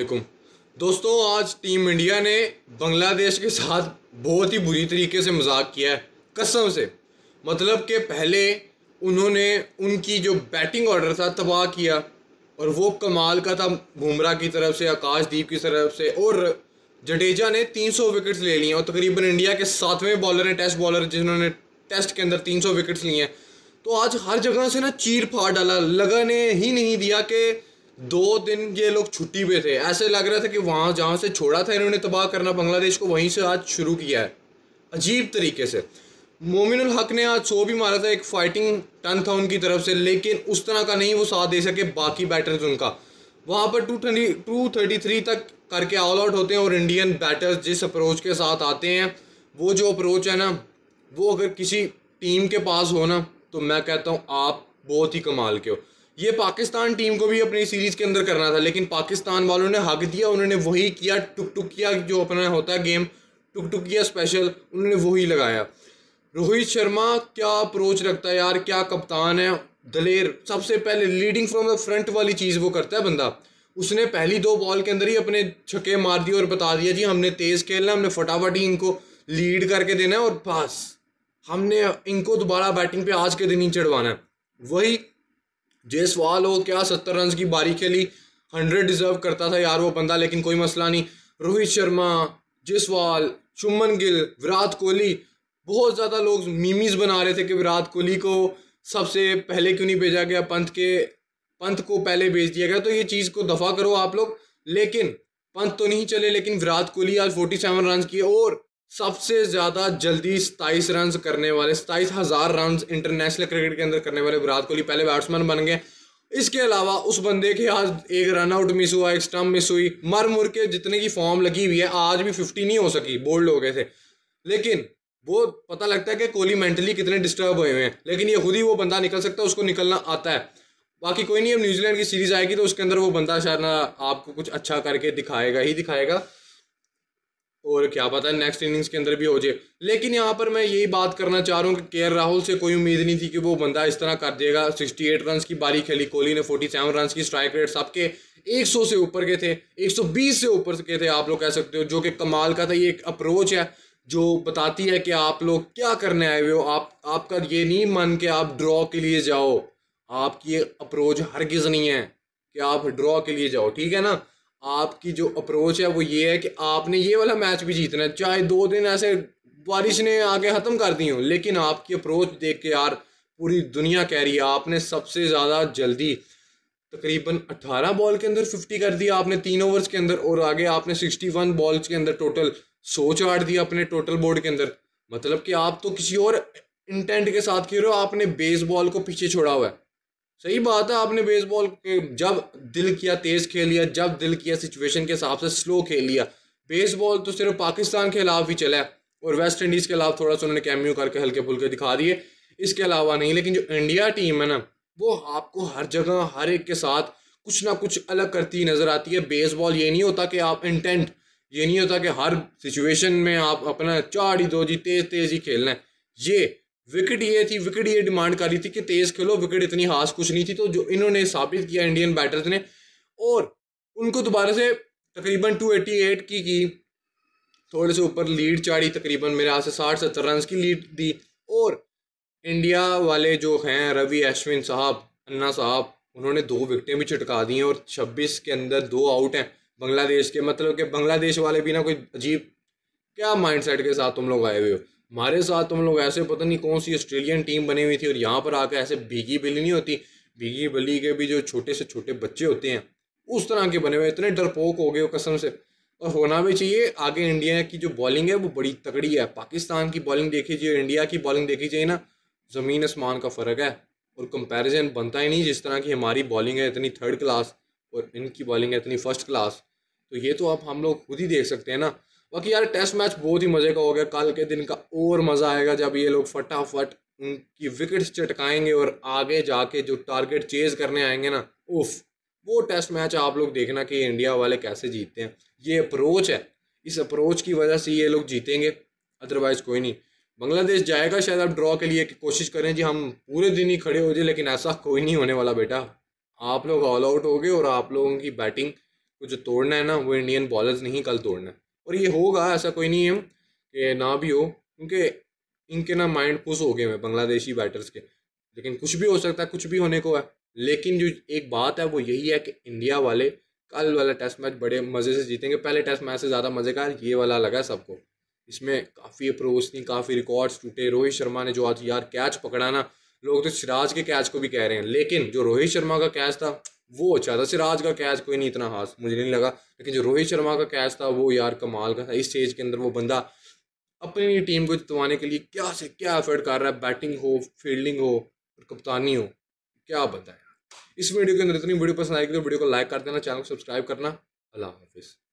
वालेकुम दोस्तों आज टीम इंडिया ने बांग्लादेश के साथ बहुत ही बुरी तरीके से मजाक किया है कसम से मतलब कि पहले उन्होंने उनकी जो बैटिंग ऑर्डर था तबाह किया और वो कमाल का था बुमराह की तरफ से आकाशदीप की तरफ से और जडेजा ने 300 विकेट्स ले लिए और तकरीबन इंडिया के सातवें बॉलर हैं टेस्ट बॉलर जिन्होंने टेस्ट के अंदर 300 विकेट्स लिए हैं तो आज हर जगह से ना चीर फाड़ डाला लगा ने ही नहीं दिया कि दो दिन ये लोग छुट्टी पे थे ऐसे लग रहा था कि वहाँ जहाँ से छोड़ा था इन्होंने तबाह करना बांग्लादेश को वहीं से आज शुरू किया है अजीब तरीके से मोमिन हक ने आज सो भी मारा था एक फाइटिंग टन था उनकी तरफ से लेकिन उस तरह का नहीं वो साथ दे सके बाकी बैटर्स उनका वहाँ पर two thirty two thirty three तक करके ऑल आउट होते हैं और इंडियन बैटर्स जिस अप्रोच के साथ आते हैं वो जो अप्रोच है ना वो अगर किसी टीम के पास हो ना तो मैं कहता हूँ आप बहुत ही कमाल के हो ये पाकिस्तान टीम को भी अपनी सीरीज़ के अंदर करना था लेकिन पाकिस्तान वालों ने हक दिया उन्होंने वही किया टुक टुक किया जो अपना होता है गेम टुक टुक किया स्पेशल उन्होंने वही लगाया रोहित शर्मा क्या अप्रोच रखता है यार क्या कप्तान है दलेर सबसे पहले लीडिंग फ्रॉम द फ्रंट वाली चीज़ वो करता है बंदा उसने पहली दो बॉल के अंदर ही अपने छक्के मार दिए और बता दिया जी हमने तेज़ खेलना हमने फटाफट ही इनको लीड करके देना है और पास हमने इनको दोबारा बैटिंग पे आज के दिन ही चढ़वाना है वही जयसवाल हो क्या सत्तर रन की बारी खेली हंड्रेड डिजर्व करता था यार वो बंदा लेकिन कोई मसला नहीं रोहित शर्मा जयसवाल शुमन गिल विराट कोहली बहुत ज़्यादा लोग मीमीज बना रहे थे कि विराट कोहली को सबसे पहले क्यों नहीं भेजा गया पंथ के पंथ को पहले भेज दिया गया तो ये चीज़ को दफ़ा करो आप लोग लेकिन पंथ तो नहीं चले लेकिन विराट कोहली आज फोर्टी सेवन रन किए और सबसे ज़्यादा जल्दी सताईस रन करने वाले सताईस हज़ार रन इंटरनेशनल क्रिकेट के अंदर करने वाले विराट कोहली पहले बैट्समैन बन गए इसके अलावा उस बंदे के आज एक रन आउट मिस हुआ एक स्टम्प मिस हुई मर मुर के जितने की फॉर्म लगी हुई है आज भी फिफ्टी नहीं हो सकी बोल्ड हो गए थे लेकिन वो पता लगता है कि कोहली मेंटली कितने डिस्टर्ब हुए हुए हैं लेकिन ये खुद ही वो बंदा निकल सकता है उसको निकलना आता है बाकी कोई नहीं अब न्यूजीलैंड की सीरीज आएगी तो उसके अंदर वो बंदा शायद आपको कुछ अच्छा करके दिखाएगा ही दिखाएगा और क्या पता है नेक्स्ट इनिंग्स के अंदर भी हो जाए लेकिन यहाँ पर मैं यही बात करना चाह रहा हूँ कि के राहुल से कोई उम्मीद नहीं थी कि वो बंदा इस तरह कर देगा सिक्सटी एट रन की बारी खेली कोहली ने फोर्टी सेवन रन की स्ट्राइक रेट सबके 100 से ऊपर के थे 120 से ऊपर के थे आप लोग कह सकते हो जो कि कमाल का था ये एक अप्रोच है जो बताती है कि आप लोग क्या करने आए हुए हो आप आपका ये नहीं मन के आप ड्रॉ के लिए जाओ आपकी अप्रोच हरगिज नहीं है कि आप ड्रॉ के लिए जाओ ठीक है ना आपकी जो अप्रोच है वो ये है कि आपने ये वाला मैच भी जीतना है चाहे दो दिन ऐसे बारिश ने आगे ख़त्म कर दी हो लेकिन आपकी अप्रोच देख के यार पूरी दुनिया कह रही है आपने सबसे ज़्यादा जल्दी तकरीबन 18 बॉल के अंदर 50 कर दिया आपने तीन ओवर्स के अंदर और आगे आपने 61 बॉल्स के अंदर टोटल सौ चाट दिया अपने टोटल बोर्ड के अंदर मतलब कि आप तो किसी और इंटेंट के साथ खेल रहे हो आपने बेसबॉल को पीछे छोड़ा हुआ है सही बात है आपने बेसबॉल के जब दिल किया तेज़ खेल लिया जब दिल किया सिचुएशन के हिसाब से स्लो खेल लिया बेसबॉल तो सिर्फ पाकिस्तान के खिलाफ ही चला और वेस्ट इंडीज़ के खिलाफ थोड़ा सा उन्होंने कैम्यू करके हल्के फुल्के दिखा दिए इसके अलावा नहीं लेकिन जो इंडिया टीम है ना वो आपको हर जगह हर एक के साथ कुछ ना कुछ अलग करती नज़र आती है बेसबॉल ये नहीं होता कि आप इंटेंट ये नहीं होता कि हर सिचुएशन में आप अपना चार ही दो जी तेज़ तेज़ ही खेलना है ये विकेट ये थी विकेट ये डिमांड कर रही थी कि तेज़ खेलो विकेट इतनी हास कुछ नहीं थी तो जो इन्होंने साबित किया इंडियन बैटर्स ने और उनको दोबारा से तकरीबन 288 की की थोड़े से ऊपर लीड चाड़ी तकरीबन मेरे हाथ से साठ सत्तर रन की लीड दी और इंडिया वाले जो हैं रवि अश्विन साहब अन्ना साहब उन्होंने दो विकटें भी चटका दी हैं और छब्बीस के अंदर दो आउट हैं बांग्लादेश के मतलब कि बांग्लादेश वाले भी ना कोई अजीब क्या माइंडसेट के साथ तुम लोग आए हुए हो हमारे साथ तुम तो लोग ऐसे पता नहीं कौन सी ऑस्ट्रेलियन टीम बनी हुई थी और यहाँ पर आकर ऐसे भीगी बिली नहीं होती भीगी बली के भी जो छोटे से छोटे बच्चे होते हैं उस तरह के बने हुए इतने डरपोक हो गए हो कसम से और होना भी चाहिए आगे इंडिया की जो बॉलिंग है वो बड़ी तगड़ी है पाकिस्तान की बॉलिंग देखी जाए इंडिया की बॉलिंग देखी जाए ना ज़मीन आसमान का फ़र्क है और कंपैरिजन बनता ही नहीं जिस तरह की हमारी बॉलिंग है इतनी थर्ड क्लास और इनकी बॉलिंग है इतनी फर्स्ट क्लास तो ये तो आप हम लोग खुद ही देख सकते हैं ना बाकी यार टेस्ट मैच बहुत ही मज़े का हो गया कल के दिन का और मज़ा आएगा जब ये लोग फटाफट उनकी विकेट्स चटकाएंगे और आगे जाके जो टारगेट चेज करने आएंगे ना उफ वो टेस्ट मैच आप लोग देखना कि इंडिया वाले कैसे जीतते हैं ये अप्रोच है इस अप्रोच की वजह से ये लोग जीतेंगे अदरवाइज़ कोई नहीं बांग्लादेश जाएगा शायद आप ड्रॉ के लिए कि कोशिश करें जी हम पूरे दिन ही खड़े हो जाए लेकिन ऐसा कोई नहीं होने वाला बेटा आप लोग ऑल आउट हो गए और आप लोगों की बैटिंग को जो तोड़ना है ना वो इंडियन बॉलर्स नहीं कल तोड़ना है और ये होगा ऐसा कोई नहीं है कि ना भी हो क्योंकि इनके ना माइंड खुश हो गए हैं बांग्लादेशी बैटर्स के लेकिन कुछ भी हो सकता है कुछ भी होने को है लेकिन जो एक बात है वो यही है कि इंडिया वाले कल वाला टेस्ट मैच बड़े मज़े से जीतेंगे पहले टेस्ट मैच से ज़्यादा मज़े का ये वाला लगा सबको इसमें काफ़ी अप्रोच थी काफ़ी रिकॉर्ड्स टूटे रोहित शर्मा ने जो आज यार कैच पकड़ा ना लोग तो सिराज के कैच को भी कह रहे हैं लेकिन जो रोहित शर्मा का कैच था वो अच्छा था सिराज का कैच कोई नहीं इतना खास मुझे नहीं लगा लेकिन जो रोहित शर्मा का कैच था वो यार कमाल का था इस स्टेज के अंदर वो बंदा अपनी टीम को जितवाने के लिए क्या से क्या एफर्ट कर रहा है बैटिंग हो फील्डिंग हो और कप्तानी हो क्या बंदा है इस वीडियो के अंदर इतनी वीडियो पसंद आएगी तो वीडियो को लाइक कर देना चैनल को सब्सक्राइब करना अल्लाह हाफिज़